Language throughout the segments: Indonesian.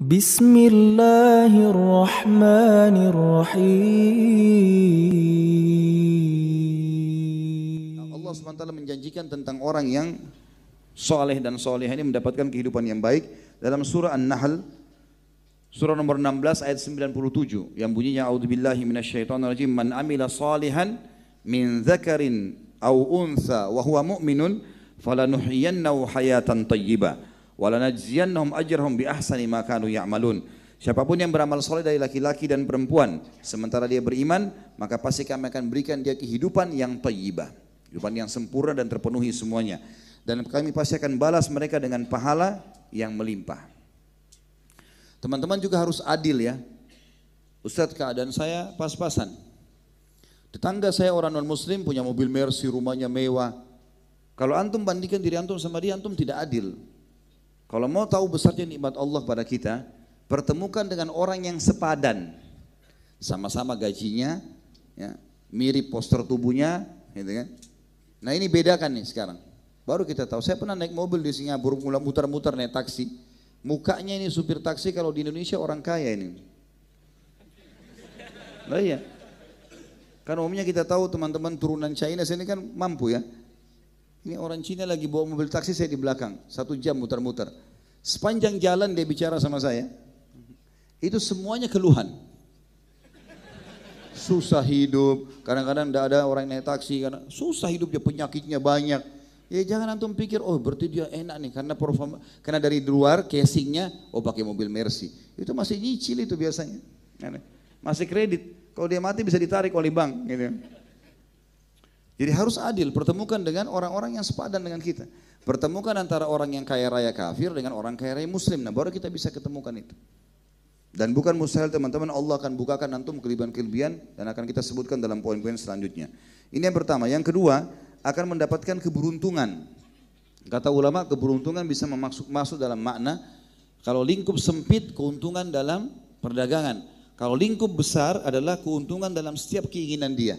بسم الله الرحمن الرحيم Allah SWT menjanjikan tentang orang yang soleh dan soleh ini mendapatkan kehidupan yang baik dalam surah An-Nahl surah nomor 16 ayat 97 yang bunyinya a'udzubillahi minasyaitonirrajim man amila salihan min dzakarin aw untha wa huwa mu'minun falanuhyiyannahu hayatan thayyibah walanajziyannahum ajrahum bi ahsani ma kanu ya'malun. Siapapun yang beramal soleh dari laki-laki dan perempuan, sementara dia beriman, maka pasti kami akan berikan dia kehidupan yang tayyibah. kehidupan yang sempurna dan terpenuhi semuanya. Dan kami pasti akan balas mereka dengan pahala yang melimpah. Teman-teman juga harus adil ya. Ustadz keadaan saya pas-pasan. Tetangga saya orang non-muslim punya mobil Mercy, rumahnya mewah. Kalau antum bandingkan diri antum sama dia, antum tidak adil. Kalau mau tahu besarnya nikmat Allah pada kita, pertemukan dengan orang yang sepadan. Sama-sama gajinya, ya, mirip poster tubuhnya, gitu kan. Nah ini bedakan nih sekarang. Baru kita tahu, saya pernah naik mobil di Singapura, mula muter-muter naik taksi. Mukanya ini supir taksi kalau di Indonesia orang kaya ini. Nah iya. Kan umumnya kita tahu teman-teman turunan China sini kan mampu ya. Ini orang Cina lagi bawa mobil taksi saya di belakang, satu jam muter-muter. Sepanjang jalan dia bicara sama saya, itu semuanya keluhan. Susah hidup, kadang-kadang tidak -kadang ada orang naik taksi, karena susah hidup dia penyakitnya banyak. Ya jangan antum pikir, oh berarti dia enak nih karena performa, karena dari luar casingnya, oh pakai mobil Mercy. Itu masih nyicil itu biasanya. Masih kredit, kalau dia mati bisa ditarik oleh bank gitu. Jadi harus adil, pertemukan dengan orang-orang yang sepadan dengan kita. Pertemukan antara orang yang kaya raya kafir dengan orang kaya raya muslim. Nah baru kita bisa ketemukan itu. Dan bukan mustahil teman-teman Allah akan bukakan antum kelebihan-kelebihan dan akan kita sebutkan dalam poin-poin selanjutnya. Ini yang pertama. Yang kedua akan mendapatkan keberuntungan. Kata ulama keberuntungan bisa memasuk masuk dalam makna kalau lingkup sempit keuntungan dalam perdagangan. Kalau lingkup besar adalah keuntungan dalam setiap keinginan dia.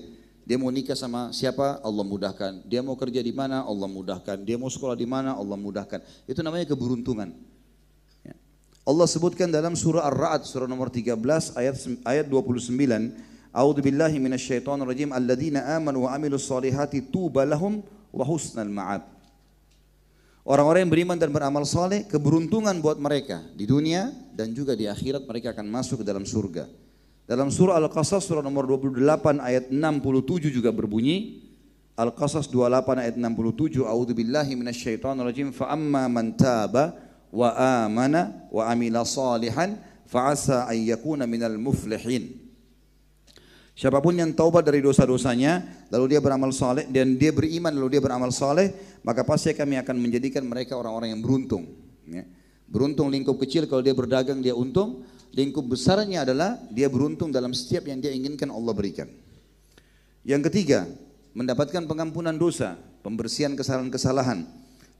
Dia mau nikah sama siapa? Allah mudahkan. Dia mau kerja di mana? Allah mudahkan. Dia mau sekolah di mana? Allah mudahkan. Itu namanya keberuntungan. Ya. Allah sebutkan dalam surah Ar-Ra'd surah nomor 13 ayat ayat 29, A'udzu billahi minasyaitonir rajim. Alladzina amanu wa amilus solihati tuba lahum wa husnal ma'ab. Orang-orang yang beriman dan beramal soleh, keberuntungan buat mereka di dunia dan juga di akhirat mereka akan masuk ke dalam surga. Dalam surah Al-Qasas surah nomor 28 ayat 67 juga berbunyi Al-Qasas 28 ayat 67 A'udzu billahi minasyaitonir rajim fa amma man taba wa amana wa amila salihan fa asa an yakuna minal muflihin Siapapun yang taubat dari dosa-dosanya, lalu dia beramal saleh dan dia beriman lalu dia beramal saleh, maka pasti kami akan menjadikan mereka orang-orang yang beruntung. Ya. Beruntung lingkup kecil kalau dia berdagang dia untung, lingkup besarnya adalah dia beruntung dalam setiap yang dia inginkan Allah berikan. Yang ketiga, mendapatkan pengampunan dosa, pembersihan kesalahan-kesalahan.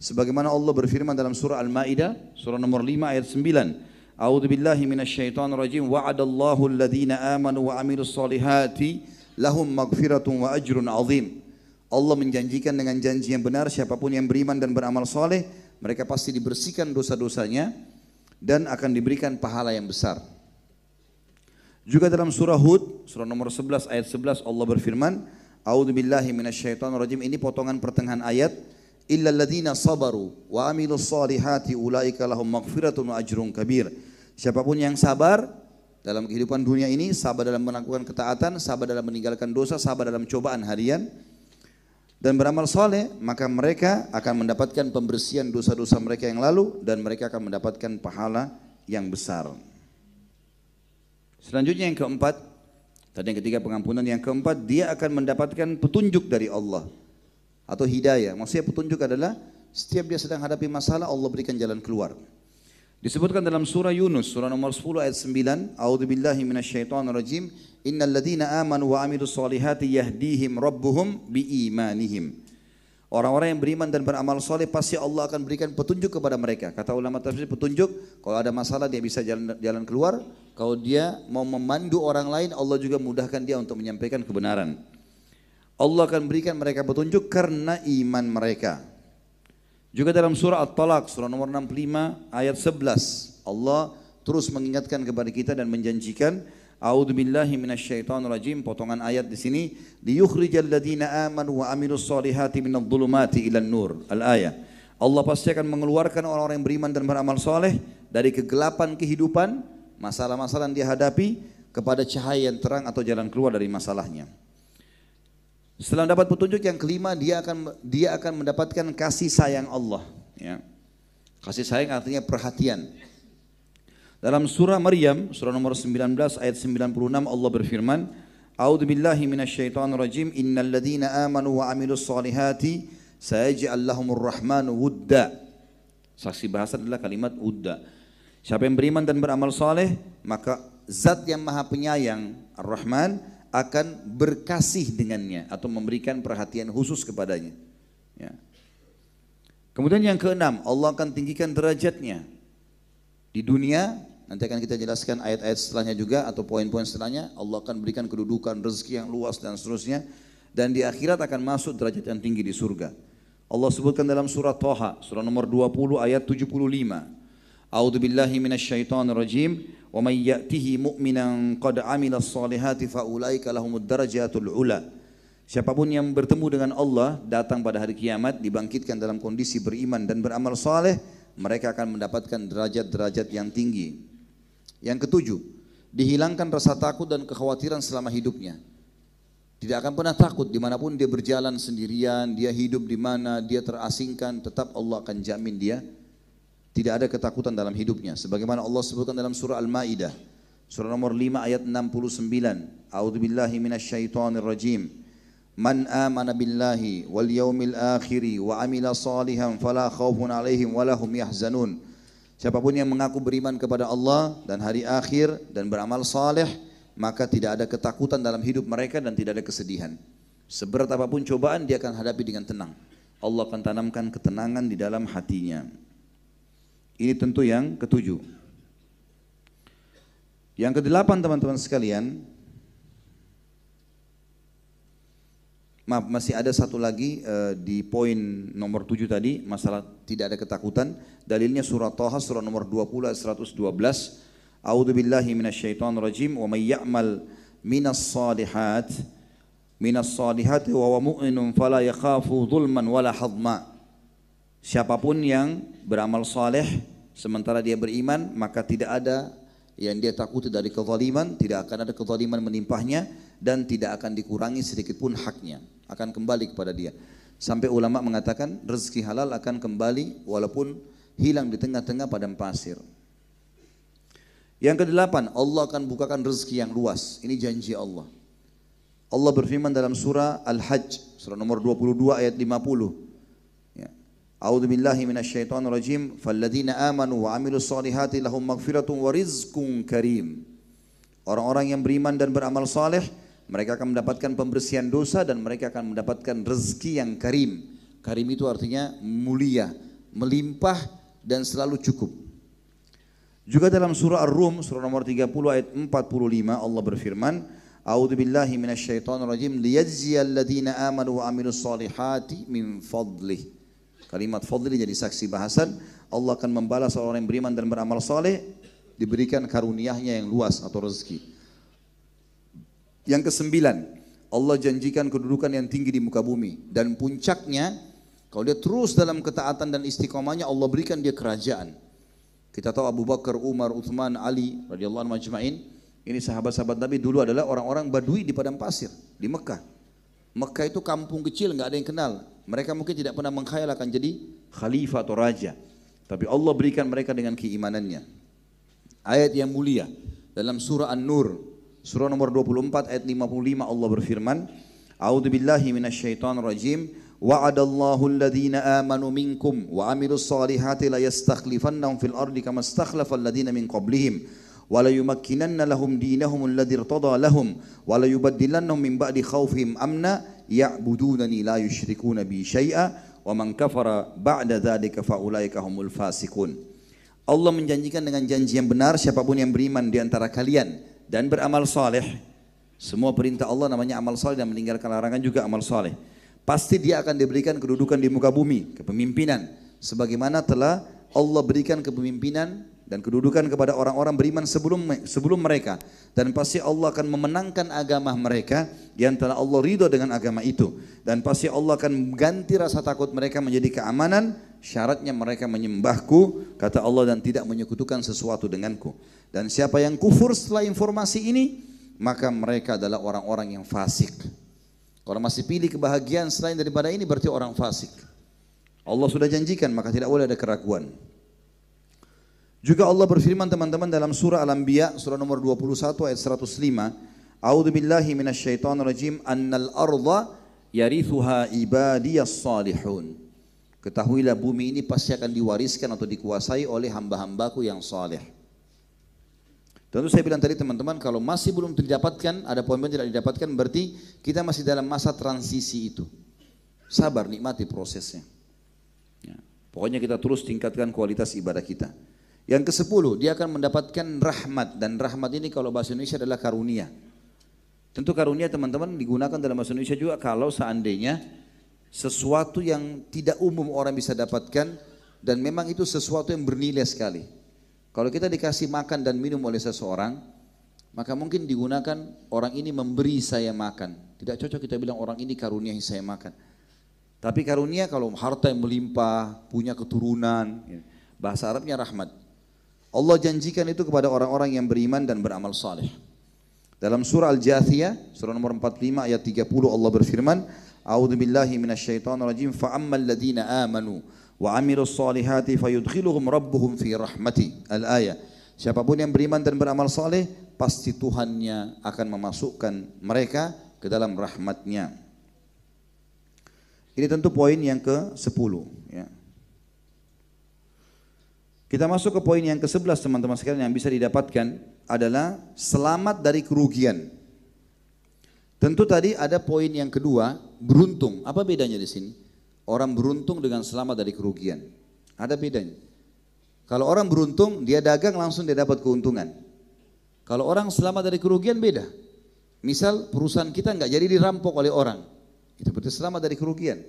Sebagaimana Allah berfirman dalam surah Al-Maidah, surah nomor 5 ayat 9. A'udzu billahi minasyaitonir rajim. Wa'adallahu alladhina amanu wa 'amilus solihati lahum maghfiratun wa ajrun azim. Allah menjanjikan dengan janji yang benar siapapun yang beriman dan beramal soleh mereka pasti dibersihkan dosa-dosanya dan akan diberikan pahala yang besar. Juga dalam surah Hud, surah nomor 11 ayat 11 Allah berfirman, "A'udzu billahi minasyaitonir rajim." Ini potongan pertengahan ayat, "Illal ladzina sabaru wa amilus solihati ulaika lahum maghfiratun wa ajrun kabir." Siapapun yang sabar dalam kehidupan dunia ini, sabar dalam melakukan ketaatan, sabar dalam meninggalkan dosa, sabar dalam cobaan harian, dan beramal soleh, maka mereka akan mendapatkan pembersihan dosa-dosa mereka yang lalu dan mereka akan mendapatkan pahala yang besar. Selanjutnya yang keempat, tadi yang ketiga pengampunan, yang keempat dia akan mendapatkan petunjuk dari Allah atau hidayah. Maksudnya petunjuk adalah setiap dia sedang hadapi masalah Allah berikan jalan keluar. Disebutkan dalam surah Yunus, surah nomor 10 ayat 9, A'udhu billahi rajim. Innal ladzina amanu wa amilus salihati yahdihim rabbuhum imanihim. Orang-orang yang beriman dan beramal soleh pasti Allah akan berikan petunjuk kepada mereka. Kata ulama tafsir petunjuk, kalau ada masalah dia bisa jalan jalan keluar. Kalau dia mau memandu orang lain, Allah juga mudahkan dia untuk menyampaikan kebenaran. Allah akan berikan mereka petunjuk karena iman mereka. Juga dalam surah At-Talaq, surah nomor 65 ayat 11, Allah terus mengingatkan kepada kita dan menjanjikan A'udzu billahi minasyaitonir rajim. Potongan ayat di sini, liyukhrijal ladzina amanu wa amilus solihati minadh dhulumati ilan nur. Al-ayah. Allah pasti akan mengeluarkan orang-orang yang beriman dan beramal soleh dari kegelapan kehidupan, masalah-masalah yang dihadapi kepada cahaya yang terang atau jalan keluar dari masalahnya. Setelah dapat petunjuk yang kelima, dia akan dia akan mendapatkan kasih sayang Allah. Ya. Kasih sayang artinya perhatian. Dalam surah Maryam, surah nomor 19 ayat 96 Allah berfirman, "A'udzu billahi minasyaitonir rajim. Innal ladzina amanu wa 'amilus solihati sayaj'al lahumur rahmanu wudda." Saksi bahasa adalah kalimat wudda. Siapa yang beriman dan beramal saleh maka zat yang maha penyayang, Ar-Rahman, akan berkasih dengannya atau memberikan perhatian khusus kepadanya. Ya. Kemudian yang keenam, Allah akan tinggikan derajatnya di dunia. Nanti akan kita jelaskan ayat-ayat setelahnya juga atau poin-poin setelahnya. Allah akan berikan kedudukan rezeki yang luas dan seterusnya. Dan di akhirat akan masuk derajat yang tinggi di surga. Allah sebutkan dalam surah Toha, surah nomor 20 ayat 75. A'udzubillahiminasyaitonirrojim. billahi rajim. ومن يأته مؤمنا قد عمل الصالحات فأولئك لهم الدرجات العلى Siapapun yang bertemu dengan Allah datang pada hari kiamat dibangkitkan dalam kondisi beriman dan beramal saleh, mereka akan mendapatkan derajat-derajat yang tinggi. Yang ketujuh, dihilangkan rasa takut dan kekhawatiran selama hidupnya. Tidak akan pernah takut dimanapun dia berjalan sendirian, dia hidup di mana, dia terasingkan, tetap Allah akan jamin dia tidak ada ketakutan dalam hidupnya. Sebagaimana Allah sebutkan dalam surah Al-Ma'idah. Surah nomor 5 ayat 69. A'udhu billahi minasyaitonir rajim. Man amana billahi wal yaumil akhiri wa amila salihan fala khawfun alaihim walahum yahzanun. Siapapun yang mengaku beriman kepada Allah dan hari akhir dan beramal saleh, maka tidak ada ketakutan dalam hidup mereka dan tidak ada kesedihan. Seberat apapun cobaan dia akan hadapi dengan tenang. Allah akan tanamkan ketenangan di dalam hatinya. Ini tentu yang ketujuh. Yang kedelapan teman-teman sekalian, maaf masih ada satu lagi uh, di poin nomor tujuh tadi masalah tidak ada ketakutan. Dalilnya surah Toha surah nomor 20 112. A'udzu billahi minasyaitonir rajim wa may ya'mal minas salihat minas salihat wa wa mu'inun, fala yakhafu dhulman wala hadma. Siapapun yang beramal soleh sementara dia beriman maka tidak ada yang dia takuti dari kezaliman, tidak akan ada kezaliman menimpahnya dan tidak akan dikurangi sedikit pun haknya, akan kembali kepada dia. Sampai ulama mengatakan rezeki halal akan kembali walaupun hilang di tengah-tengah padang pasir. Yang kedelapan, Allah akan bukakan rezeki yang luas. Ini janji Allah. Allah berfirman dalam surah Al-Hajj, surah nomor 22 ayat 50. A'udzu billahi minasyaitonir rajim. Falladzina amanu wa amilus solihati lahum maghfiratun wa rizqun karim. Orang-orang yang beriman dan beramal saleh, mereka akan mendapatkan pembersihan dosa dan mereka akan mendapatkan rezeki yang karim. Karim itu artinya mulia, melimpah dan selalu cukup. Juga dalam surah Ar-Rum surah nomor 30 ayat 45 Allah berfirman, A'udzu billahi minasyaitonir rajim liyajziyal ladzina amanu wa amilus solihati min fadlihi Kalimat fadli jadi saksi bahasan. Allah akan membalas orang yang beriman dan beramal soleh diberikan karuniahnya yang luas atau rezeki. Yang kesembilan, Allah janjikan kedudukan yang tinggi di muka bumi dan puncaknya kalau dia terus dalam ketaatan dan istiqomahnya Allah berikan dia kerajaan. Kita tahu Abu Bakar, Umar, Uthman, Ali radhiyallahu anhu majma'in ini sahabat-sahabat Nabi dulu adalah orang-orang Badui di padang pasir di Mekah. Mekah itu kampung kecil nggak ada yang kenal. Mereka mungkin tidak pernah mengkhayal akan jadi khalifah atau raja. Tapi Allah berikan mereka dengan keimanannya. Ayat yang mulia dalam surah An-Nur, surah nomor 24 ayat 55 Allah berfirman, "A'udzu billahi minasyaitonir rajim. Wa'adallahu alladhina amanu minkum wa 'amilus solihati la fil ardi kama istakhlafal min qablihim." وليمكنن لهم دينهم الذي ارتضى لهم وليبدلنهم من بعد خوفهم أمنا ya'budunani la yushrikuna bi syai'a wa man kafara ba'da dzalika faulaika humul fasiqun. Allah menjanjikan dengan janji yang benar siapapun yang beriman di antara kalian dan beramal saleh. Semua perintah Allah namanya amal saleh dan meninggalkan larangan juga amal saleh. Pasti dia akan diberikan kedudukan di muka bumi, kepemimpinan sebagaimana telah Allah berikan kepemimpinan dan kedudukan kepada orang-orang beriman sebelum sebelum mereka dan pasti Allah akan memenangkan agama mereka di antara Allah ridho dengan agama itu dan pasti Allah akan ganti rasa takut mereka menjadi keamanan syaratnya mereka menyembahku kata Allah dan tidak menyekutukan sesuatu denganku dan siapa yang kufur setelah informasi ini maka mereka adalah orang-orang yang fasik kalau masih pilih kebahagiaan selain daripada ini berarti orang fasik Allah sudah janjikan maka tidak boleh ada keraguan juga Allah berfirman teman-teman dalam surah Al-Anbiya surah nomor 21 ayat 105. A'udzu billahi minasyaitonir rajim annal arda yarithuha ibadiyas salihun. Ketahuilah bumi ini pasti akan diwariskan atau dikuasai oleh hamba-hambaku yang saleh. Tentu saya bilang tadi teman-teman kalau masih belum didapatkan, ada poin yang tidak didapatkan berarti kita masih dalam masa transisi itu. Sabar nikmati prosesnya. Ya. Pokoknya kita terus tingkatkan kualitas ibadah kita. Yang ke sepuluh, dia akan mendapatkan rahmat. Dan rahmat ini kalau bahasa Indonesia adalah karunia. Tentu karunia teman-teman digunakan dalam bahasa Indonesia juga kalau seandainya sesuatu yang tidak umum orang bisa dapatkan dan memang itu sesuatu yang bernilai sekali. Kalau kita dikasih makan dan minum oleh seseorang, maka mungkin digunakan orang ini memberi saya makan. Tidak cocok kita bilang orang ini karunia yang saya makan. Tapi karunia kalau harta yang melimpah, punya keturunan, ya. bahasa Arabnya rahmat. Allah janjikan itu kepada orang-orang yang beriman dan beramal saleh. Dalam surah Al-Jathiyah, surah nomor 45 ayat 30 Allah berfirman, "A'udzu billahi minasyaitonir rajim, fa ammal ladzina amanu wa 'amilus solihati fayudkhiluhum rabbuhum fi rahmati." Al-ayah. Siapapun yang beriman dan beramal saleh, pasti Tuhannya akan memasukkan mereka ke dalam rahmatnya. Ini tentu poin yang ke-10 ya. Kita masuk ke poin yang ke-11 teman-teman sekalian yang bisa didapatkan adalah selamat dari kerugian. Tentu tadi ada poin yang kedua, beruntung. Apa bedanya di sini? Orang beruntung dengan selamat dari kerugian. Ada bedanya. Kalau orang beruntung, dia dagang langsung dia dapat keuntungan. Kalau orang selamat dari kerugian beda. Misal perusahaan kita nggak jadi dirampok oleh orang. Itu berarti selamat dari kerugian.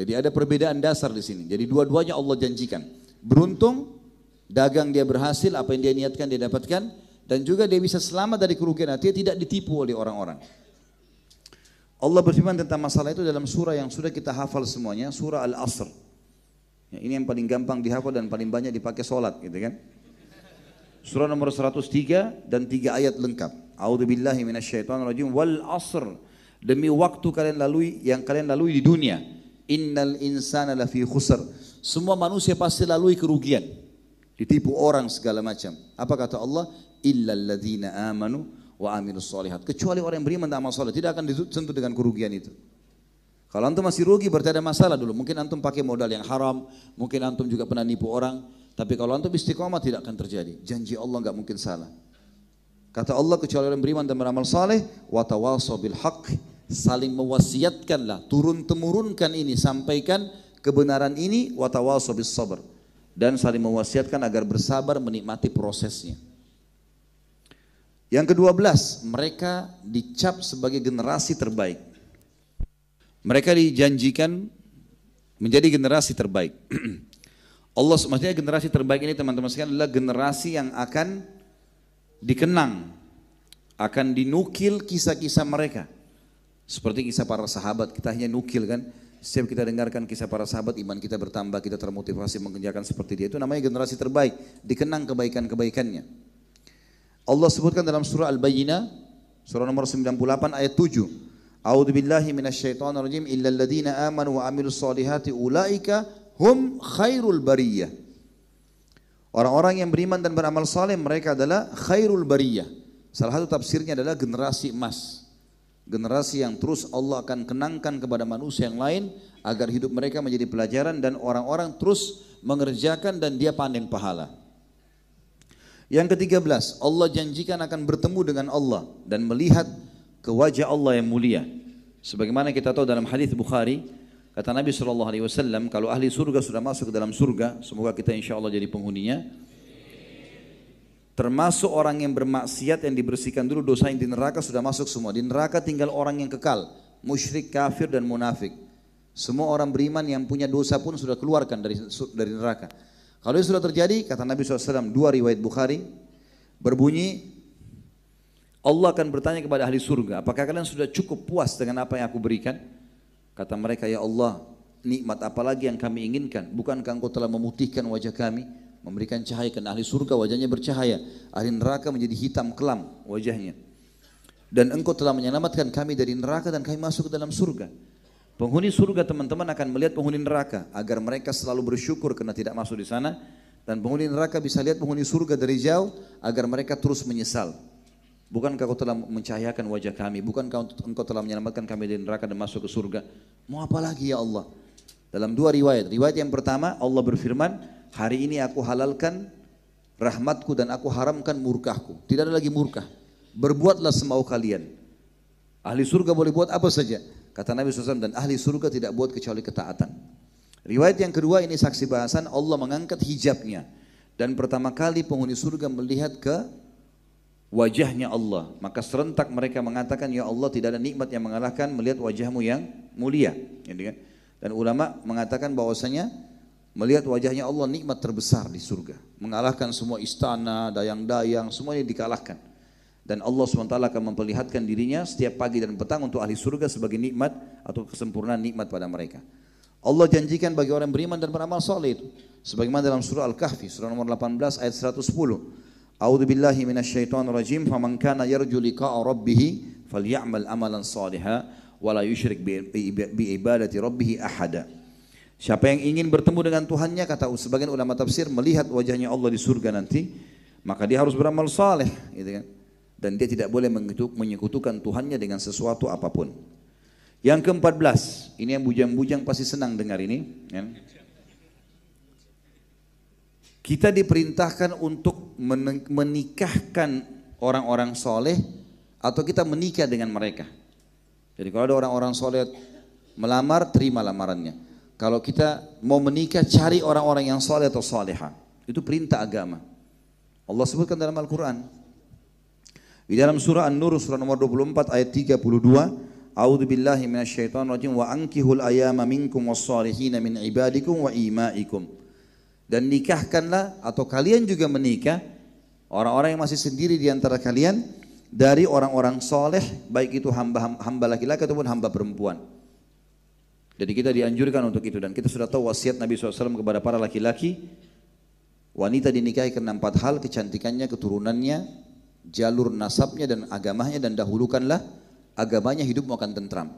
Jadi ada perbedaan dasar di sini. Jadi dua-duanya Allah janjikan beruntung, dagang dia berhasil, apa yang dia niatkan dia dapatkan, dan juga dia bisa selamat dari kerugian artinya tidak ditipu oleh orang-orang. Allah berfirman tentang masalah itu dalam surah yang sudah kita hafal semuanya, surah Al-Asr. Ya, ini yang paling gampang dihafal dan paling banyak dipakai sholat, gitu kan? Surah nomor 103 dan 3 ayat lengkap. A'udzu billahi minasyaitonir rajim. Wal asr demi waktu kalian lalui yang kalian lalui di dunia. Innal insana lafi khusr semua manusia pasti lalui kerugian. Ditipu orang segala macam. Apa kata Allah? Illa alladhina amanu wa amilus solihat. Kecuali orang yang beriman dan amal soleh. Tidak akan disentuh dengan kerugian itu. Kalau antum masih rugi berarti ada masalah dulu. Mungkin antum pakai modal yang haram, mungkin antum juga pernah nipu orang. Tapi kalau antum istiqomah tidak akan terjadi. Janji Allah nggak mungkin salah. Kata Allah kecuali orang beriman dan beramal saleh, watawasobil hak saling mewasiatkanlah, turun temurunkan ini, sampaikan kebenaran ini watawal bis dan saling mewasiatkan agar bersabar menikmati prosesnya. Yang kedua belas, mereka dicap sebagai generasi terbaik. Mereka dijanjikan menjadi generasi terbaik. Allah maksudnya generasi terbaik ini teman-teman sekalian adalah generasi yang akan dikenang, akan dinukil kisah-kisah mereka. Seperti kisah para sahabat, kita hanya nukil kan setiap kita dengarkan kisah para sahabat, iman kita bertambah, kita termotivasi mengerjakan seperti dia. Itu namanya generasi terbaik, dikenang kebaikan-kebaikannya. Allah sebutkan dalam surah Al-Bayyinah, surah nomor 98 ayat 7. A'udzu billahi minasyaitonir rajim illal ladzina aman wa amilus solihati ulaika hum khairul bariyah. Orang-orang yang beriman dan beramal saleh mereka adalah khairul bariyah. Salah satu tafsirnya adalah generasi emas generasi yang terus Allah akan kenangkan kepada manusia yang lain agar hidup mereka menjadi pelajaran dan orang-orang terus mengerjakan dan dia panen pahala. Yang ketiga belas, Allah janjikan akan bertemu dengan Allah dan melihat ke wajah Allah yang mulia. Sebagaimana kita tahu dalam hadis Bukhari, kata Nabi saw. kalau ahli surga sudah masuk ke dalam surga, semoga kita insya Allah jadi penghuninya. Termasuk orang yang bermaksiat yang dibersihkan dulu dosa yang di neraka sudah masuk semua. Di neraka tinggal orang yang kekal, musyrik, kafir dan munafik. Semua orang beriman yang punya dosa pun sudah keluarkan dari dari neraka. Kalau itu sudah terjadi, kata Nabi SAW, dua riwayat Bukhari berbunyi, Allah akan bertanya kepada ahli surga, apakah kalian sudah cukup puas dengan apa yang aku berikan? Kata mereka, ya Allah, nikmat apalagi yang kami inginkan? Bukankah engkau telah memutihkan wajah kami? memberikan cahaya karena ahli surga wajahnya bercahaya ahli neraka menjadi hitam kelam wajahnya dan engkau telah menyelamatkan kami dari neraka dan kami masuk ke dalam surga penghuni surga teman-teman akan melihat penghuni neraka agar mereka selalu bersyukur karena tidak masuk di sana dan penghuni neraka bisa lihat penghuni surga dari jauh agar mereka terus menyesal Bukankah kau telah mencahayakan wajah kami? Bukankah engkau telah menyelamatkan kami dari neraka dan masuk ke surga? Mau apa lagi ya Allah? Dalam dua riwayat. Riwayat yang pertama Allah berfirman, Hari ini aku halalkan rahmatku dan aku haramkan murkahku. Tidak ada lagi murkah. Berbuatlah semau kalian. Ahli surga boleh buat apa saja. Kata Nabi SAW dan ahli surga tidak buat kecuali ketaatan. Riwayat yang kedua ini saksi bahasan Allah mengangkat hijabnya. Dan pertama kali penghuni surga melihat ke wajahnya Allah. Maka serentak mereka mengatakan, Ya Allah tidak ada nikmat yang mengalahkan melihat wajahmu yang mulia. Gitu kan? Dan ulama mengatakan bahwasanya Melihat wajahnya Allah nikmat terbesar di surga. Mengalahkan semua istana, dayang-dayang, semuanya dikalahkan. Dan Allah SWT akan memperlihatkan dirinya setiap pagi dan petang untuk ahli surga sebagai nikmat atau kesempurnaan nikmat pada mereka. Allah janjikan bagi orang beriman dan beramal soleh itu. Sebagaimana dalam surah Al-Kahfi, surah nomor 18 ayat 110. A'udzu billahi minasyaitonir rajim, faman kana yarju liqa'a rabbih falyamal amalan salihah wa la bi ibadati rabbih ahada. Siapa yang ingin bertemu dengan Tuhannya kata sebagian ulama tafsir melihat wajahnya Allah di surga nanti, maka dia harus beramal saleh, gitu kan. Dan dia tidak boleh menyekutukan Tuhannya dengan sesuatu apapun. Yang keempat belas, ini yang bujang-bujang pasti senang dengar ini. Ya. Kita diperintahkan untuk menikahkan orang-orang soleh atau kita menikah dengan mereka. Jadi kalau ada orang-orang soleh melamar, terima lamarannya. Kalau kita mau menikah cari orang-orang yang saleh atau salihah. Itu perintah agama. Allah sebutkan dalam Al-Qur'an. Di dalam surah An-Nur surah nomor 24 ayat 32, A'udzu billahi minasyaitonir rajim wa ankihul ayama minkum was-salihin min ibadikum wa imaikum. Dan nikahkanlah atau kalian juga menikah orang-orang yang masih sendiri di antara kalian dari orang-orang soleh baik itu hamba hamba laki-laki ataupun hamba perempuan. Jadi kita dianjurkan untuk itu dan kita sudah tahu wasiat Nabi SAW kepada para laki-laki wanita dinikahi karena empat hal kecantikannya, keturunannya, jalur nasabnya dan agamanya dan dahulukanlah agamanya hidupmu akan tentram.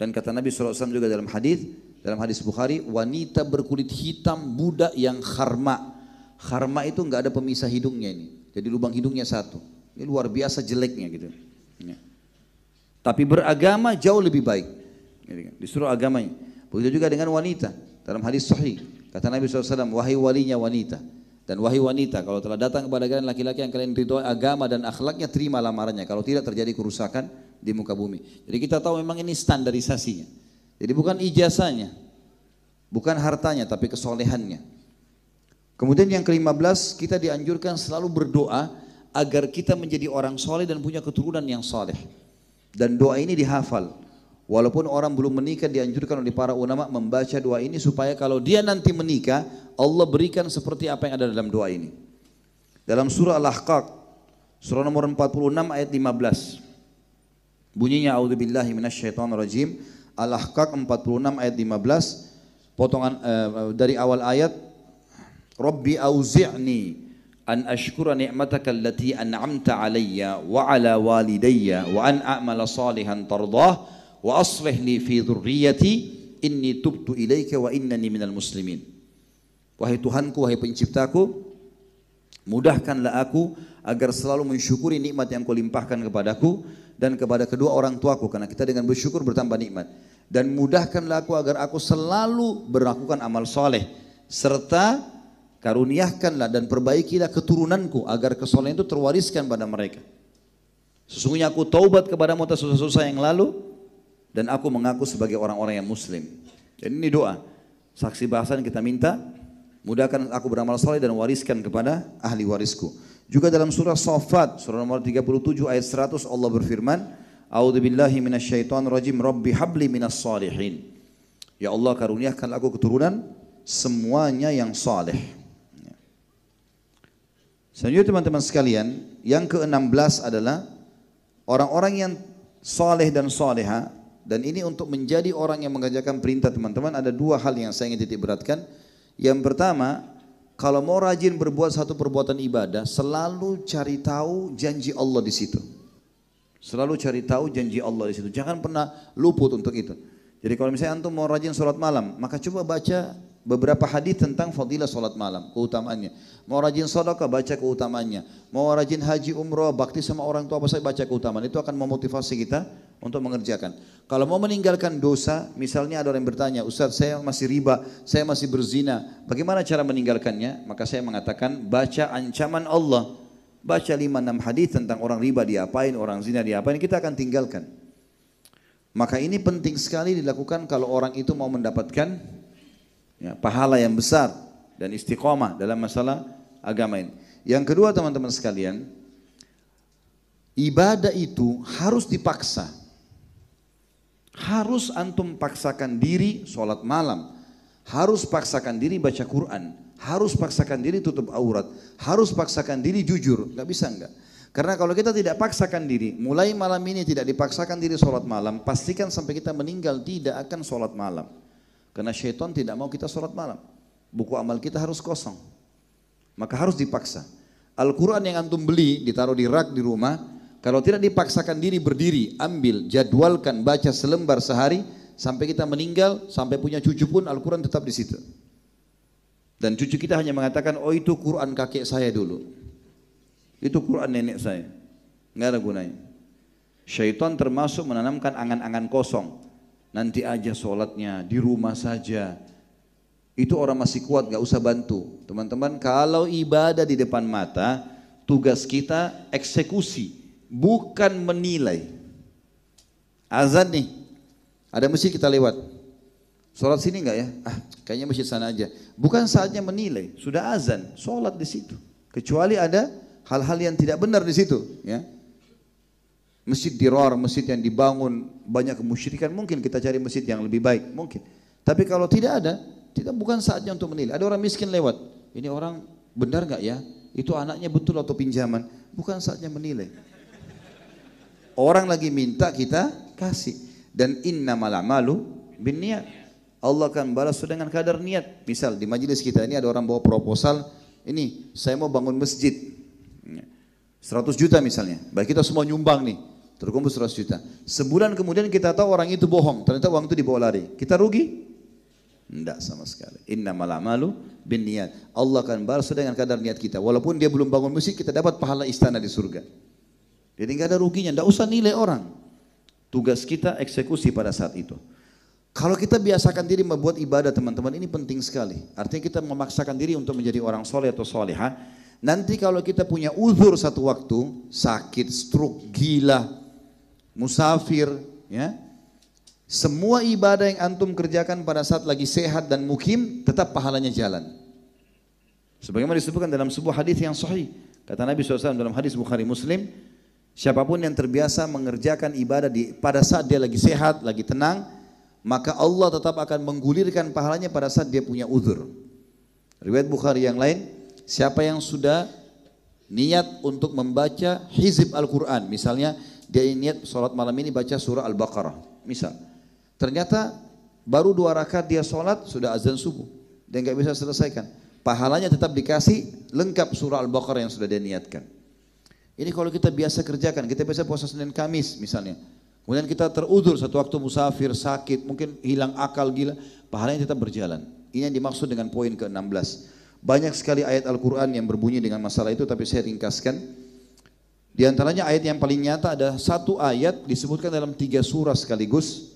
Dan kata Nabi SAW juga dalam hadis dalam hadis Bukhari wanita berkulit hitam budak yang kharma. Kharma itu nggak ada pemisah hidungnya ini. Jadi lubang hidungnya satu. Ini luar biasa jeleknya gitu. Tapi beragama jauh lebih baik. Gitu kan. Disuruh agamanya. Begitu juga dengan wanita. Dalam hadis sahih, kata Nabi SAW, wahai walinya wanita. Dan wahai wanita, kalau telah datang kepada kalian laki-laki yang kalian ridhoi agama dan akhlaknya, terima lamarannya. Kalau tidak terjadi kerusakan di muka bumi. Jadi kita tahu memang ini standarisasinya. Jadi bukan ijazahnya, bukan hartanya, tapi kesolehannya. Kemudian yang kelima belas, kita dianjurkan selalu berdoa agar kita menjadi orang soleh dan punya keturunan yang soleh. Dan doa ini dihafal. Walaupun orang belum menikah dianjurkan oleh para ulama membaca doa ini supaya kalau dia nanti menikah Allah berikan seperti apa yang ada dalam doa ini. Dalam surah Al-Ahqaq surah nomor 46 ayat 15. Bunyinya auzubillahi minasyaitonir rajim. Al-Ahqaq 46 ayat 15 potongan eh, dari awal ayat Rabbi auzi'ni an ashkura ni'mataka allati an'amta alayya wa ala walidayya wa an a'mala salihan tardhah wa aslihni fi dzurriyyati inni tubtu ilaika wa innani minal muslimin. Wahai Tuhanku, wahai penciptaku, mudahkanlah aku agar selalu mensyukuri nikmat yang kau limpahkan kepadaku dan kepada kedua orang tuaku karena kita dengan bersyukur bertambah nikmat dan mudahkanlah aku agar aku selalu berlakukan amal soleh serta karuniahkanlah dan perbaikilah keturunanku agar kesolehan itu terwariskan pada mereka. Sesungguhnya aku taubat kepadamu atas susah-susah yang lalu dan aku mengaku sebagai orang-orang yang muslim. Dan ini doa. Saksi bahasan kita minta, mudahkan aku beramal saleh dan wariskan kepada ahli warisku. Juga dalam surah Saffat, surah nomor 37 ayat 100 Allah berfirman, A'udzu billahi minasyaitonir rajim. Rabbi habli minas salihin. Ya Allah karuniakanlah aku keturunan semuanya yang saleh. Selanjutnya teman-teman sekalian, yang ke-16 adalah orang-orang yang saleh dan saleha dan ini untuk menjadi orang yang mengajarkan perintah teman-teman ada dua hal yang saya ingin titik beratkan. Yang pertama, kalau mau rajin berbuat satu perbuatan ibadah, selalu cari tahu janji Allah di situ. Selalu cari tahu janji Allah di situ. Jangan pernah luput untuk itu. Jadi kalau misalnya antum mau rajin sholat malam, maka coba baca beberapa hadis tentang fadilah salat malam, keutamaannya. Mau rajin sedekah baca keutamaannya. Mau rajin haji umroh, bakti sama orang tua apa saya baca keutamaan. Itu akan memotivasi kita untuk mengerjakan. Kalau mau meninggalkan dosa, misalnya ada orang yang bertanya, "Ustaz, saya masih riba, saya masih berzina. Bagaimana cara meninggalkannya?" Maka saya mengatakan, baca ancaman Allah. Baca lima enam hadis tentang orang riba diapain, orang zina diapain, kita akan tinggalkan. Maka ini penting sekali dilakukan kalau orang itu mau mendapatkan ya, pahala yang besar dan istiqomah dalam masalah agama ini. Yang kedua teman-teman sekalian, ibadah itu harus dipaksa. Harus antum paksakan diri sholat malam. Harus paksakan diri baca Quran. Harus paksakan diri tutup aurat. Harus paksakan diri jujur. Gak bisa enggak? Karena kalau kita tidak paksakan diri, mulai malam ini tidak dipaksakan diri sholat malam, pastikan sampai kita meninggal tidak akan sholat malam. Karena syaitan tidak mau kita sholat malam. Buku amal kita harus kosong. Maka harus dipaksa. Al-Quran yang antum beli, ditaruh di rak di rumah, kalau tidak dipaksakan diri berdiri, ambil, jadwalkan, baca selembar sehari, sampai kita meninggal, sampai punya cucu pun Al-Quran tetap di situ. Dan cucu kita hanya mengatakan, oh itu Quran kakek saya dulu. Itu Quran nenek saya. Nggak ada gunanya. Syaitan termasuk menanamkan angan-angan kosong nanti aja sholatnya, di rumah saja. Itu orang masih kuat, gak usah bantu. Teman-teman, kalau ibadah di depan mata, tugas kita eksekusi, bukan menilai. Azan nih, ada masjid kita lewat. Sholat sini nggak ya? Ah, kayaknya masjid sana aja. Bukan saatnya menilai, sudah azan, sholat di situ. Kecuali ada hal-hal yang tidak benar di situ, ya. Masjid dirar, masjid yang dibangun banyak kemusyrikan, mungkin kita cari masjid yang lebih baik, mungkin. Tapi kalau tidak ada, tidak bukan saatnya untuk menilai. Ada orang miskin lewat, ini orang benar nggak ya? Itu anaknya betul atau pinjaman? Bukan saatnya menilai. Orang lagi minta kita kasih dan inna malu bin niat. Allah akan balas dengan kadar niat. Misal di majelis kita ini ada orang bawa proposal, ini saya mau bangun masjid. 100 ya. juta misalnya. Baik kita semua nyumbang nih. Terkumpul 100 juta. Sebulan kemudian kita tahu orang itu bohong. Ternyata uang itu dibawa lari. Kita rugi? Tidak sama sekali. Inna malamalu bin niat. Allah akan balas dengan kadar niat kita. Walaupun dia belum bangun musik, kita dapat pahala istana di surga. Jadi nggak ada ruginya. Tidak usah nilai orang. Tugas kita eksekusi pada saat itu. Kalau kita biasakan diri membuat ibadah teman-teman ini penting sekali. Artinya kita memaksakan diri untuk menjadi orang soleh atau soleha. Nanti kalau kita punya uzur satu waktu, sakit, stroke, gila, musafir, ya. Semua ibadah yang antum kerjakan pada saat lagi sehat dan mukim tetap pahalanya jalan. Sebagaimana disebutkan dalam sebuah hadis yang sahih, kata Nabi SAW dalam hadis Bukhari Muslim, siapapun yang terbiasa mengerjakan ibadah di, pada saat dia lagi sehat, lagi tenang, maka Allah tetap akan menggulirkan pahalanya pada saat dia punya uzur. Riwayat Bukhari yang lain, siapa yang sudah niat untuk membaca hizib Al-Quran, misalnya dia niat sholat malam ini baca surah Al-Baqarah. Misal, ternyata baru dua rakaat dia sholat sudah azan subuh. Dia nggak bisa selesaikan. Pahalanya tetap dikasih lengkap surah Al-Baqarah yang sudah dia niatkan. Ini kalau kita biasa kerjakan, kita biasa puasa Senin Kamis misalnya. Kemudian kita terudur satu waktu musafir, sakit, mungkin hilang akal gila, pahalanya tetap berjalan. Ini yang dimaksud dengan poin ke-16. Banyak sekali ayat Al-Quran yang berbunyi dengan masalah itu, tapi saya ringkaskan. Di antaranya ayat yang paling nyata ada satu ayat disebutkan dalam tiga surah sekaligus.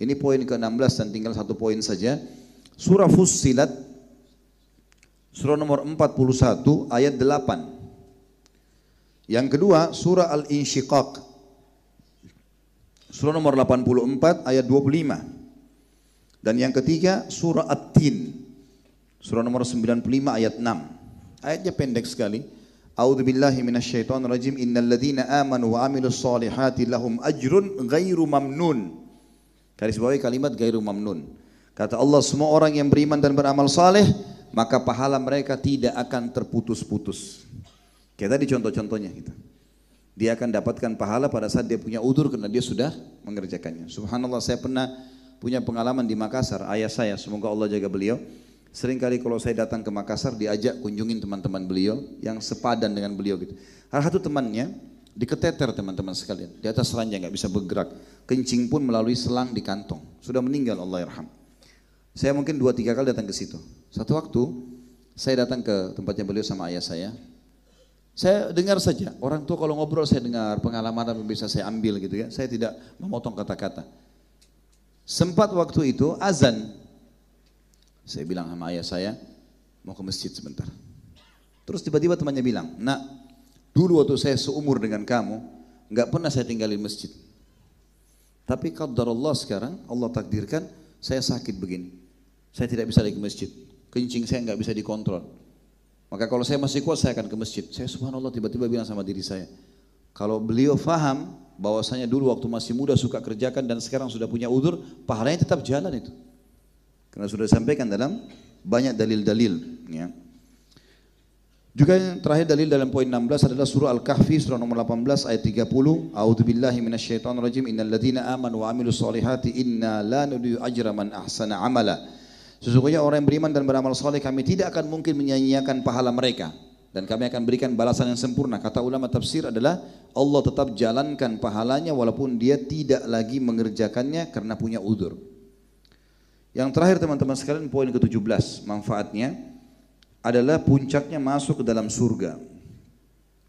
Ini poin ke-16 dan tinggal satu poin saja. Surah Fussilat surah nomor 41 ayat 8. Yang kedua surah al inshiqaq surah nomor 84 ayat 25. Dan yang ketiga surah At-Tin surah nomor 95 ayat 6. Ayatnya pendek sekali. A'udzu billahi minasyaitonir rajim. Innal ladzina amanu wa amilus solihati lahum ajrun ghairu mamnun. Garis bawahi kalimat ghairu mamnun. Kata Allah semua orang yang beriman dan beramal saleh maka pahala mereka tidak akan terputus-putus. Kayak tadi contoh-contohnya gitu. Dia akan dapatkan pahala pada saat dia punya udur karena dia sudah mengerjakannya. Subhanallah saya pernah punya pengalaman di Makassar, ayah saya semoga Allah jaga beliau. Seringkali kalau saya datang ke Makassar diajak kunjungin teman-teman beliau yang sepadan dengan beliau gitu. Salah satu temannya diketeter teman-teman sekalian di atas ranjang nggak bisa bergerak. Kencing pun melalui selang di kantong. Sudah meninggal Allah yarham. Saya mungkin dua tiga kali datang ke situ. Satu waktu saya datang ke tempatnya beliau sama ayah saya. Saya dengar saja orang tua kalau ngobrol saya dengar pengalaman apa bisa saya ambil gitu ya. Saya tidak memotong kata-kata. Sempat waktu itu azan saya bilang sama ayah saya, mau ke masjid sebentar. Terus tiba-tiba temannya bilang, nak, dulu waktu saya seumur dengan kamu, nggak pernah saya tinggalin masjid. Tapi kadar Allah sekarang, Allah takdirkan, saya sakit begini. Saya tidak bisa lagi ke masjid. Kencing saya nggak bisa dikontrol. Maka kalau saya masih kuat, saya akan ke masjid. Saya subhanallah tiba-tiba bilang sama diri saya, kalau beliau faham bahwasanya dulu waktu masih muda suka kerjakan dan sekarang sudah punya udur, pahalanya tetap jalan itu. Karena sudah disampaikan dalam banyak dalil-dalil. Ya. Juga yang terakhir dalil dalam poin 16 adalah surah Al-Kahfi surah nomor 18 ayat 30. A'udzubillahi minasyaitonirrajim. rajim ladzina amanu wa amilus solihati inna la nudiyu ajra man ahsana amala. Sesungguhnya orang yang beriman dan beramal soleh kami tidak akan mungkin menyanyiakan pahala mereka dan kami akan berikan balasan yang sempurna. Kata ulama tafsir adalah Allah tetap jalankan pahalanya walaupun dia tidak lagi mengerjakannya karena punya udur. Yang terakhir teman-teman sekalian poin ke-17 manfaatnya adalah puncaknya masuk ke dalam surga.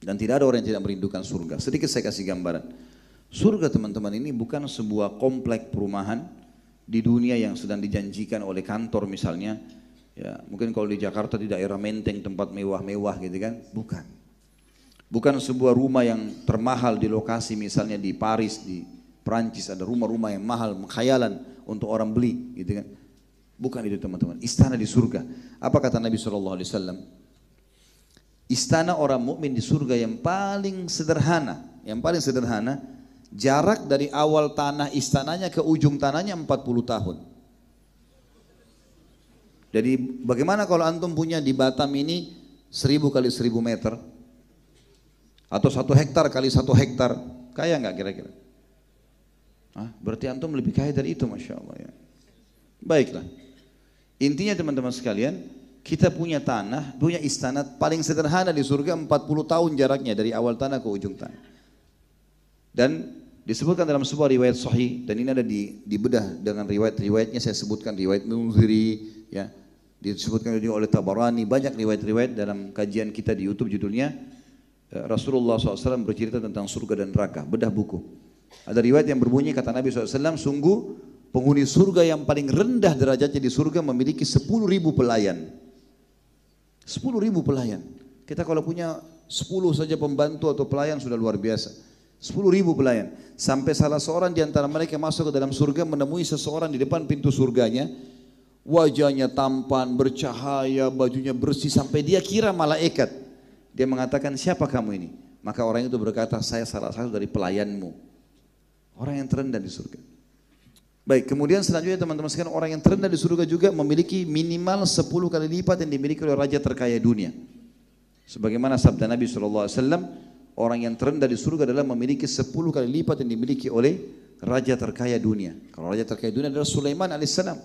Dan tidak ada orang yang tidak merindukan surga. Sedikit saya kasih gambaran. Surga teman-teman ini bukan sebuah komplek perumahan di dunia yang sedang dijanjikan oleh kantor misalnya. Ya, mungkin kalau di Jakarta di daerah Menteng tempat mewah-mewah gitu kan. Bukan. Bukan sebuah rumah yang termahal di lokasi misalnya di Paris, di Perancis ada rumah-rumah yang mahal, khayalan untuk orang beli gitu kan. Bukan itu teman-teman, istana di surga. Apa kata Nabi Shallallahu Alaihi Wasallam? Istana orang mukmin di surga yang paling sederhana, yang paling sederhana, jarak dari awal tanah istananya ke ujung tanahnya 40 tahun. Jadi bagaimana kalau antum punya di Batam ini seribu kali seribu meter atau satu hektar kali satu hektar, kaya nggak kira-kira? Hah? Berarti antum lebih kaya dari itu, masya Allah ya. Baiklah. Intinya teman-teman sekalian, kita punya tanah, punya istana paling sederhana di surga 40 tahun jaraknya dari awal tanah ke ujung tanah. Dan disebutkan dalam sebuah riwayat sahih dan ini ada di dibedah dengan riwayat-riwayatnya saya sebutkan riwayat Munziri ya disebutkan juga oleh Tabarani banyak riwayat-riwayat dalam kajian kita di YouTube judulnya eh, Rasulullah SAW bercerita tentang surga dan neraka bedah buku ada riwayat yang berbunyi kata Nabi SAW, sungguh penghuni surga yang paling rendah derajatnya di surga memiliki 10 ribu pelayan. 10 ribu pelayan. Kita kalau punya 10 saja pembantu atau pelayan sudah luar biasa. 10 ribu pelayan. Sampai salah seorang di antara mereka masuk ke dalam surga menemui seseorang di depan pintu surganya. Wajahnya tampan, bercahaya, bajunya bersih sampai dia kira malaikat. Dia mengatakan siapa kamu ini? Maka orang itu berkata saya salah satu dari pelayanmu. Orang yang terendah di surga. Baik, kemudian selanjutnya teman-teman sekalian, orang yang terendah di surga juga memiliki minimal 10 kali lipat yang dimiliki oleh raja terkaya dunia. Sebagaimana sabda Nabi SAW, orang yang terendah di surga adalah memiliki 10 kali lipat yang dimiliki oleh raja terkaya dunia. Kalau raja terkaya dunia adalah Sulaiman alaihissalam.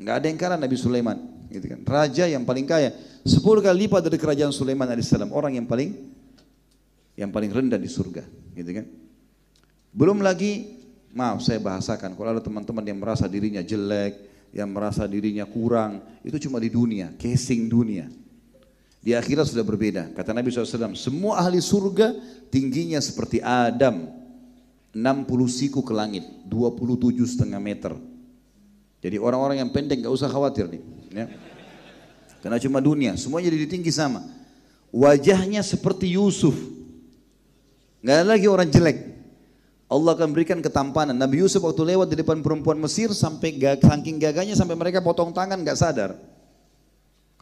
Enggak ada yang kalah Nabi Sulaiman, gitu kan. Raja yang paling kaya, 10 kali lipat dari kerajaan Sulaiman alaihissalam, orang yang paling yang paling rendah di surga, gitu kan. Belum lagi, maaf saya bahasakan, kalau ada teman-teman yang merasa dirinya jelek, yang merasa dirinya kurang, itu cuma di dunia, casing dunia. Di akhirat sudah berbeda. Kata Nabi SAW, semua ahli surga tingginya seperti Adam. 60 siku ke langit, 27 setengah meter. Jadi orang-orang yang pendek gak usah khawatir nih. Ya. Karena cuma dunia, semuanya jadi tinggi sama. Wajahnya seperti Yusuf. Gak ada lagi orang jelek. Allah akan berikan ketampanan. Nabi Yusuf waktu lewat di depan perempuan Mesir sampai gag, saking gaganya sampai mereka potong tangan nggak sadar.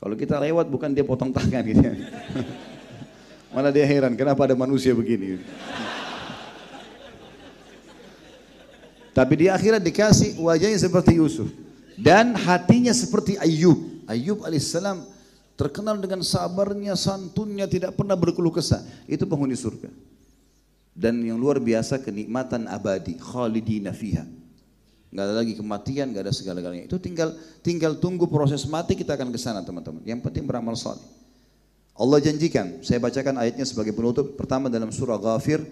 Kalau kita lewat bukan dia potong tangan gitu. Ya. Malah dia heran kenapa ada manusia begini. Tapi di akhirat dikasih wajahnya seperti Yusuf dan hatinya seperti Ayub. Ayub alaihissalam terkenal dengan sabarnya, santunnya, tidak pernah berkeluh kesah. Itu penghuni surga dan yang luar biasa kenikmatan abadi khalidina fiha nggak ada lagi kematian nggak ada segala-galanya itu tinggal tinggal tunggu proses mati kita akan ke sana teman-teman yang penting beramal saleh Allah janjikan saya bacakan ayatnya sebagai penutup pertama dalam surah Ghafir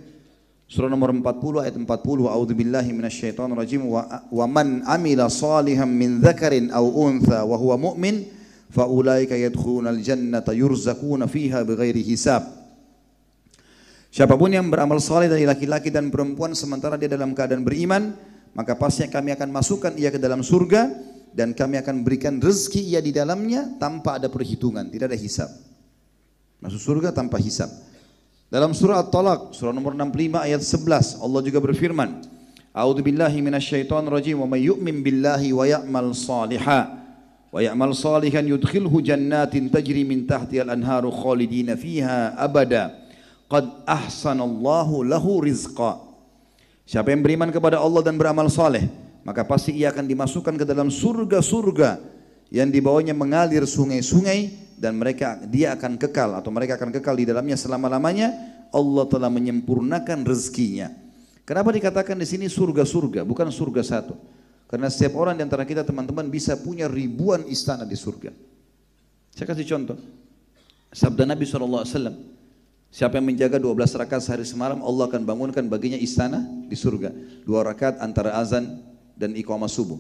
surah nomor 40 ayat 40 a'udzubillahi minasyaitonir rajim wa, wa man amila salihan min dzakarin aw untha wa huwa mu'min faulaika al jannata yurzaquna fiha bighairi hisab Siapapun yang beramal saleh dari laki-laki dan perempuan sementara dia dalam keadaan beriman, maka pastinya kami akan masukkan ia ke dalam surga dan kami akan berikan rezeki ia di dalamnya tanpa ada perhitungan, tidak ada hisab. Masuk surga tanpa hisab. Dalam surah At-Talaq, surah nomor 65 ayat 11, Allah juga berfirman, A'udzu billahi minasyaitonir rajim wa mayyumin billahi wa ya'mal salihan wa ya'mal salihan yudkhilhu jannatin tajri min al-anharu khalidina fiha abada qad ahsanallahu lahu rizqa. Siapa yang beriman kepada Allah dan beramal soleh, maka pasti ia akan dimasukkan ke dalam surga-surga yang di bawahnya mengalir sungai-sungai dan mereka dia akan kekal atau mereka akan kekal di dalamnya selama-lamanya. Allah telah menyempurnakan rezekinya. Kenapa dikatakan di sini surga-surga, bukan surga satu? Karena setiap orang di antara kita teman-teman bisa punya ribuan istana di surga. Saya kasih contoh. Sabda Nabi SAW, Siapa yang menjaga 12 rakaat sehari semalam, Allah akan bangunkan baginya istana di surga. Dua rakaat antara azan dan iqamah subuh.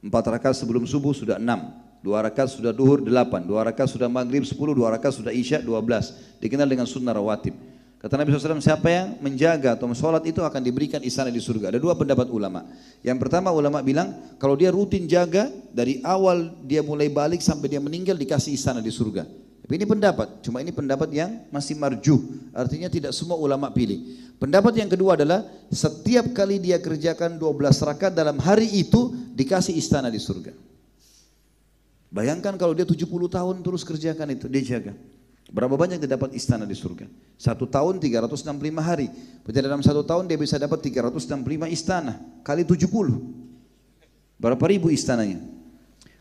Empat rakaat sebelum subuh sudah enam. Dua rakaat sudah duhur delapan. Dua rakaat sudah maghrib sepuluh. Dua rakaat sudah isya dua belas. Dikenal dengan sunnah rawatib. Kata Nabi SAW, siapa yang menjaga atau sholat itu akan diberikan istana di surga. Ada dua pendapat ulama. Yang pertama ulama bilang, kalau dia rutin jaga, dari awal dia mulai balik sampai dia meninggal dikasih istana di surga. Tapi ini pendapat, cuma ini pendapat yang masih marjuh, artinya tidak semua ulama pilih. Pendapat yang kedua adalah setiap kali dia kerjakan 12 rakaat dalam hari itu dikasih istana di surga. Bayangkan kalau dia 70 tahun terus kerjakan itu, dia jaga. Berapa banyak dia dapat istana di surga? Satu tahun 365 hari. Berarti dalam satu tahun dia bisa dapat 365 istana. Kali 70. Berapa ribu istananya?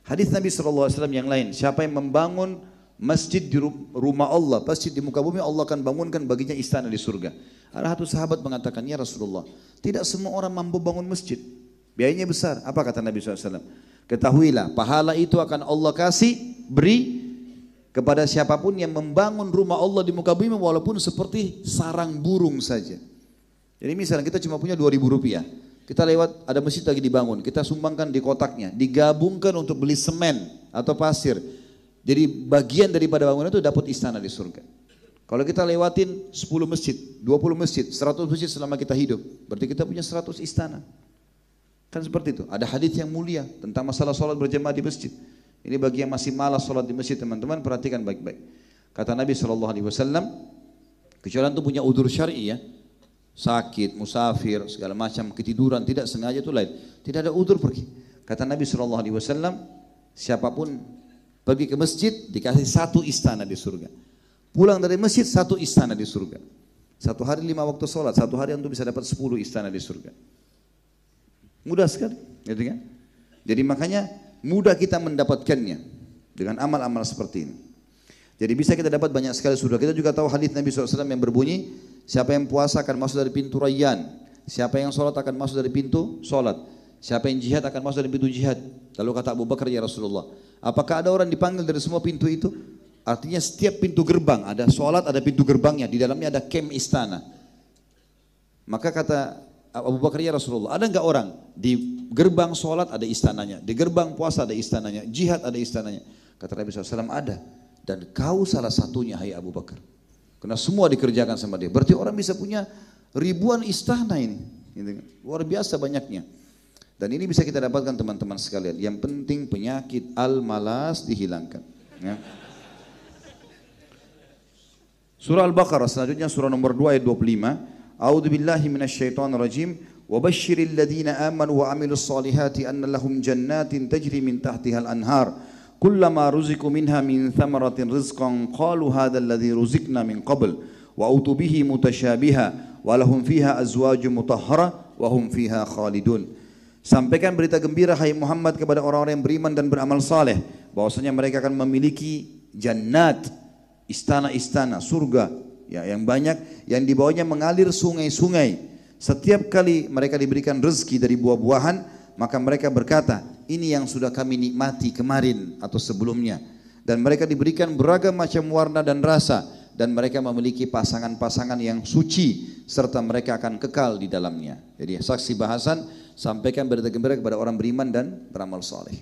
Hadis Nabi SAW yang lain. Siapa yang membangun Masjid di rumah Allah, masjid di muka bumi Allah akan bangunkan baginya istana di surga. Ada satu sahabat mengatakan, ya Rasulullah, tidak semua orang mampu bangun masjid. Biayanya besar. Apa kata Nabi SAW? Ketahuilah, pahala itu akan Allah kasih, beri kepada siapapun yang membangun rumah Allah di muka bumi walaupun seperti sarang burung saja. Jadi misalnya kita cuma punya 2000 rupiah. Kita lewat ada masjid lagi dibangun, kita sumbangkan di kotaknya, digabungkan untuk beli semen atau pasir. Jadi bagian daripada bangunan itu dapat istana di surga. Kalau kita lewatin 10 masjid, 20 masjid, 100 masjid selama kita hidup, berarti kita punya 100 istana. Kan seperti itu. Ada hadis yang mulia tentang masalah sholat berjamaah di masjid. Ini bagi yang masih malas sholat di masjid teman-teman perhatikan baik-baik. Kata Nabi saw, Alaihi kecuali itu punya udur syari ya, sakit, musafir, segala macam, ketiduran, tidak sengaja itu lain. Tidak ada udur pergi. Kata Nabi saw, siapapun Pergi ke masjid, dikasih satu istana di surga. Pulang dari masjid, satu istana di surga. Satu hari lima waktu sholat, satu hari untuk bisa dapat sepuluh istana di surga. Mudah sekali, gitu kan? Jadi makanya mudah kita mendapatkannya dengan amal-amal seperti ini. Jadi bisa kita dapat banyak sekali surga. Kita juga tahu hadis Nabi SAW yang berbunyi, siapa yang puasa akan masuk dari pintu rayyan, siapa yang sholat akan masuk dari pintu sholat, siapa yang jihad akan masuk dari pintu jihad. Lalu kata Abu Bakar ya Rasulullah, Apakah ada orang dipanggil dari semua pintu itu? Artinya setiap pintu gerbang ada sholat, ada pintu gerbangnya. Di dalamnya ada kem istana. Maka kata Abu Bakar ya Rasulullah, ada enggak orang di gerbang sholat ada istananya, di gerbang puasa ada istananya, jihad ada istananya. Kata Nabi SAW ada. Dan kau salah satunya hai Abu Bakar. Karena semua dikerjakan sama dia. Berarti orang bisa punya ribuan istana ini. Gitu kan. Luar biasa banyaknya. Dan ini bisa kita dapatkan teman-teman sekalian. Yang penting penyakit al-malas dihilangkan. Ya. Surah Al-Baqarah selanjutnya surah nomor 2 ayat 25. A'udzu billahi minasyaitonir rajim. وبشر الذين آمنوا وعملوا الصالحات أن لهم جنات تجري من تحتها الأنهار كلما رزقوا منها من ثمرة رزقا قالوا هذا الذي رزقنا من قبل وأوتوا به متشابها ولهم فيها أزواج مطهرة وهم fiha khalidun. Sampaikan berita gembira hai Muhammad kepada orang-orang yang beriman dan beramal saleh bahwasanya mereka akan memiliki jannat, istana-istana, surga ya yang banyak yang di bawahnya mengalir sungai-sungai. Setiap kali mereka diberikan rezeki dari buah-buahan, maka mereka berkata, "Ini yang sudah kami nikmati kemarin atau sebelumnya." Dan mereka diberikan beragam macam warna dan rasa dan mereka memiliki pasangan-pasangan yang suci serta mereka akan kekal di dalamnya. Jadi saksi bahasan sampaikan berita gembira kepada orang beriman dan beramal saleh.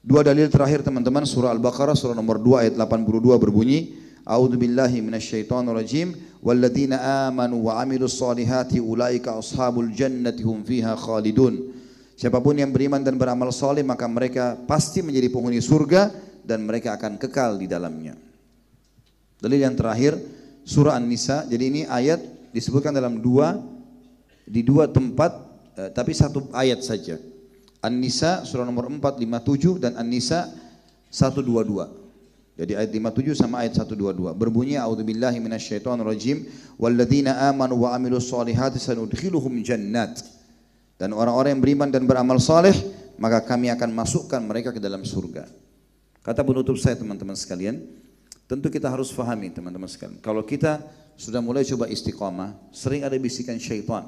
Dua dalil terakhir teman-teman surah Al-Baqarah surah nomor 2 ayat 82 berbunyi A'udzu billahi minasyaitonir rajim walladzina amanu wa amilus solihati ulaika ashabul jannati hum fiha khalidun. Siapapun yang beriman dan beramal saleh maka mereka pasti menjadi penghuni surga dan mereka akan kekal di dalamnya. Dalil yang terakhir surah An-Nisa. Jadi ini ayat disebutkan dalam dua di dua tempat eh, tapi satu ayat saja. An-Nisa surah nomor 457 dan An-Nisa 122. Jadi ayat 57 sama ayat 122 berbunyi auzubillahi minasyaitonirrajim walladzina amanu wa amilus solihati sanudkhiluhum jannat dan orang-orang yang beriman dan beramal saleh maka kami akan masukkan mereka ke dalam surga. Kata penutup saya teman-teman sekalian, Tentu kita harus fahami teman-teman sekalian. Kalau kita sudah mulai coba istiqomah sering ada bisikan syaitan.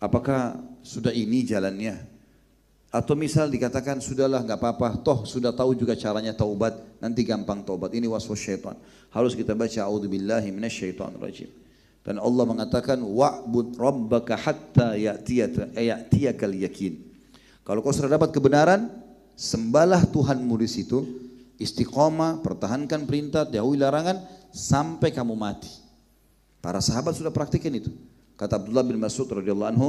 Apakah sudah ini jalannya? Atau misal dikatakan sudahlah nggak apa-apa, toh sudah tahu juga caranya taubat, nanti gampang taubat. Ini waswas syaitan. Harus kita baca a'udzubillahi minasyaitonir rajim. Dan Allah mengatakan wa'bud rabbaka hatta eh, ya'tiyakal yakin. Kalau kau sudah dapat kebenaran, sembahlah Tuhanmu di situ istiqomah, pertahankan perintah, jauhi larangan sampai kamu mati. Para sahabat sudah praktikin itu. Kata Abdullah bin Mas'ud radhiyallahu anhu,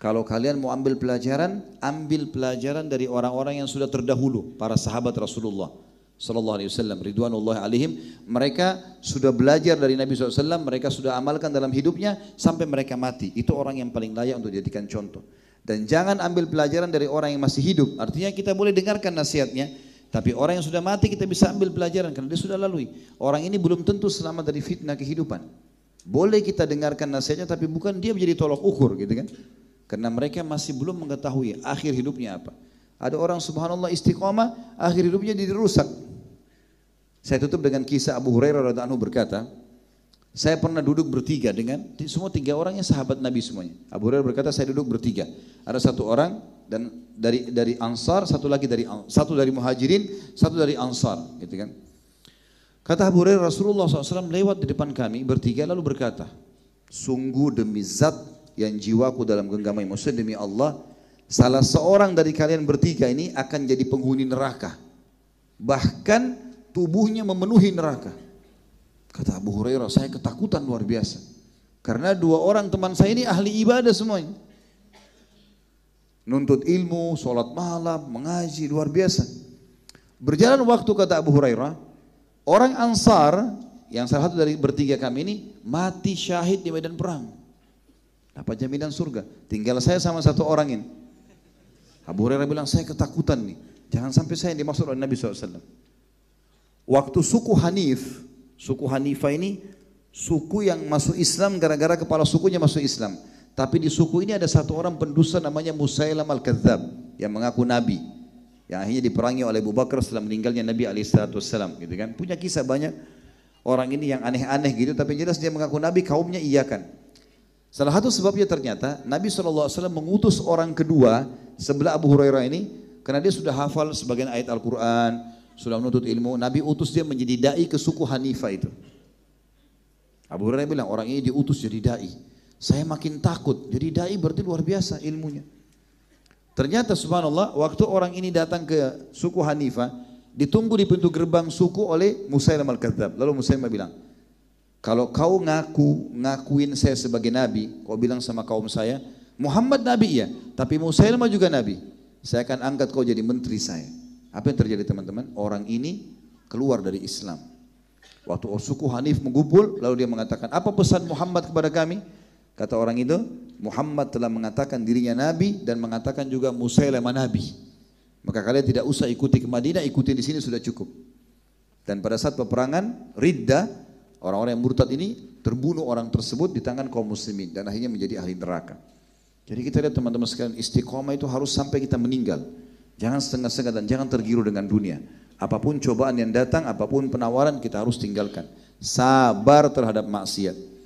kalau kalian mau ambil pelajaran, ambil pelajaran dari orang-orang yang sudah terdahulu, para sahabat Rasulullah sallallahu alaihi wasallam ridwanullahi alaihim mereka sudah belajar dari Nabi SAW mereka sudah amalkan dalam hidupnya sampai mereka mati itu orang yang paling layak untuk dijadikan contoh dan jangan ambil pelajaran dari orang yang masih hidup artinya kita boleh dengarkan nasihatnya tapi orang yang sudah mati kita bisa ambil pelajaran karena dia sudah lalui. Orang ini belum tentu selamat dari fitnah kehidupan. Boleh kita dengarkan nasihatnya tapi bukan dia menjadi tolak ukur gitu kan. Karena mereka masih belum mengetahui akhir hidupnya apa. Ada orang subhanallah istiqomah akhir hidupnya jadi rusak. Saya tutup dengan kisah Abu Hurairah radhiallahu anhu berkata, saya pernah duduk bertiga dengan semua tiga orangnya sahabat Nabi semuanya. Abu Hurairah berkata saya duduk bertiga. Ada satu orang dan dari dari Ansar, satu lagi dari satu dari Muhajirin, satu dari Ansar, gitu kan. Kata Abu Hurairah Rasulullah SAW lewat di depan kami bertiga lalu berkata, sungguh demi zat yang jiwaku dalam genggaman Musa demi Allah, salah seorang dari kalian bertiga ini akan jadi penghuni neraka. Bahkan tubuhnya memenuhi neraka. Kata Abu Hurairah, saya ketakutan luar biasa. Karena dua orang teman saya ini ahli ibadah semuanya nuntut ilmu, sholat malam, mengaji, luar biasa. Berjalan waktu kata Abu Hurairah, orang Ansar yang salah satu dari bertiga kami ini mati syahid di medan perang. Dapat jaminan surga. Tinggal saya sama satu orang ini. Abu Hurairah bilang, saya ketakutan nih. Jangan sampai saya yang dimaksud oleh Nabi SAW. Waktu suku Hanif, suku Hanifah ini suku yang masuk Islam gara-gara kepala sukunya masuk Islam. Tapi di suku ini ada satu orang pendusta namanya Musailam al-Kadzab yang mengaku nabi. Yang akhirnya diperangi oleh Abu Bakar setelah meninggalnya Nabi Alaihissalam. Gitu kan. Punya kisah banyak orang ini yang aneh-aneh gitu. Tapi jelas dia mengaku nabi, kaumnya iyakan. Salah satu sebabnya ternyata Nabi SAW mengutus orang kedua sebelah Abu Hurairah ini karena dia sudah hafal sebagian ayat Al-Quran, sudah menuntut ilmu. Nabi utus dia menjadi da'i ke suku Hanifah itu. Abu Hurairah bilang, orang ini diutus jadi da'i. Saya makin takut. Jadi dai berarti luar biasa ilmunya. Ternyata subhanallah waktu orang ini datang ke suku Hanifah, ditunggu di pintu gerbang suku oleh Musailam al-Kadzab. Lalu Musailam bilang, kalau kau ngaku, ngakuin saya sebagai nabi, kau bilang sama kaum saya, Muhammad nabi ya, tapi Musailam juga nabi. Saya akan angkat kau jadi menteri saya. Apa yang terjadi teman-teman? Orang ini keluar dari Islam. Waktu suku Hanif mengumpul, lalu dia mengatakan, apa pesan Muhammad kepada kami? Kata orang itu, Muhammad telah mengatakan dirinya nabi dan mengatakan juga Musailamah nabi. Maka kalian tidak usah ikuti ke Madinah, ikuti di sini sudah cukup. Dan pada saat peperangan, ridda, orang-orang yang murtad ini terbunuh orang tersebut di tangan kaum muslimin dan akhirnya menjadi ahli neraka. Jadi kita lihat teman-teman sekalian, istiqomah itu harus sampai kita meninggal. Jangan setengah-setengah dan jangan tergiru dengan dunia. Apapun cobaan yang datang, apapun penawaran kita harus tinggalkan. Sabar terhadap maksiat.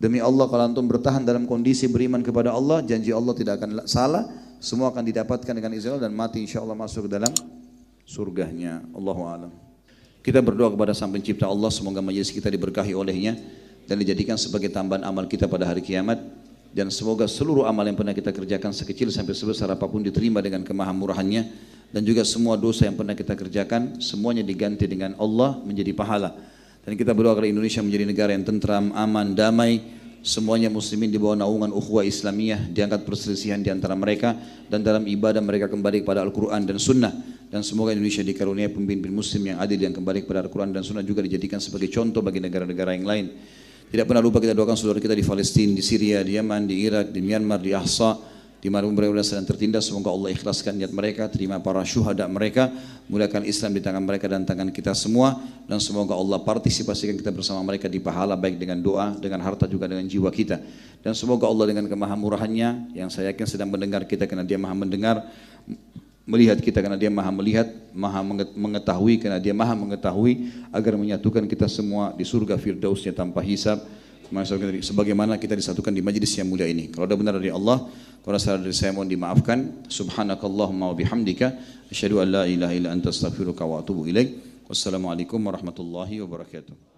Demi Allah kalau antum bertahan dalam kondisi beriman kepada Allah, janji Allah tidak akan salah, semua akan didapatkan dengan izin Allah dan mati insya Allah masuk ke dalam surganya. Allahu alam. Kita berdoa kepada Sang Pencipta Allah semoga majelis kita diberkahi olehnya dan dijadikan sebagai tambahan amal kita pada hari kiamat dan semoga seluruh amal yang pernah kita kerjakan sekecil sampai sebesar apapun diterima dengan kemahamurahannya dan juga semua dosa yang pernah kita kerjakan semuanya diganti dengan Allah menjadi pahala. Dan kita berdoa agar Indonesia menjadi negara yang tentram, aman, damai. Semuanya muslimin di bawah naungan ukhuwah Islamiyah diangkat perselisihan di antara mereka dan dalam ibadah mereka kembali kepada Al-Qur'an dan Sunnah dan semoga Indonesia dikaruniai pemimpin muslim yang adil yang kembali kepada Al-Qur'an dan Sunnah juga dijadikan sebagai contoh bagi negara-negara yang lain. Tidak pernah lupa kita doakan saudara kita di Palestina, di Syria, di Yaman, di Irak, di Myanmar, di Ahsa, Dimanapun mereka sedang tertindas, semoga Allah ikhlaskan niat mereka, terima para syuhada mereka, muliakan Islam di tangan mereka dan tangan kita semua, dan semoga Allah partisipasikan kita bersama mereka di pahala, baik dengan doa, dengan harta, juga dengan jiwa kita. Dan semoga Allah dengan kemahamurahannya, yang saya yakin sedang mendengar kita karena dia maha mendengar, melihat kita karena dia maha melihat, maha mengetahui karena dia maha mengetahui agar menyatukan kita semua di surga firdausnya tanpa hisab sebagaimana kita disatukan di majlis yang mulia ini. Kalau ada benar dari Allah, kurasa dari saya mohon dimaafkan subhanakallahumma wa bihamdika asyhadu an la ilaha illa anta astaghfiruka wa atubu ilaik wassalamualaikum warahmatullahi wabarakatuh